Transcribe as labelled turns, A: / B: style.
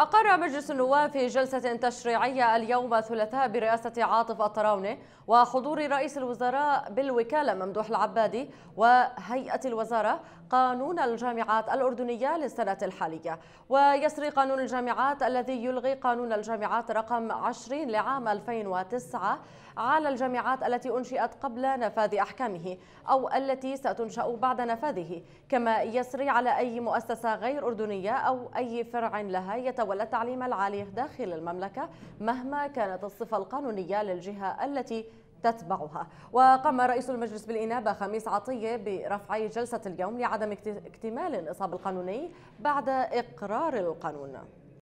A: أقر مجلس النواب في جلسة تشريعية اليوم الثلاثاء برئاسة عاطف الطراونة وحضور رئيس الوزراء بالوكالة ممدوح العبادي وهيئة الوزارة قانون الجامعات الأردنية للسنة الحالية ويسري قانون الجامعات الذي يلغي قانون الجامعات رقم 20 لعام 2009 على الجامعات التي أنشئت قبل نفاذ أحكامه أو التي ستنشأ بعد نفاذه كما يسري على أي مؤسسة غير أردنية أو أي فرع لها يتوجه والتعليم العالي داخل المملكة مهما كانت الصفة القانونية للجهة التي تتبعها وقام رئيس المجلس بالإنابة خميس عطية برفع جلسة اليوم لعدم اكتمال النصاب القانوني بعد إقرار القانون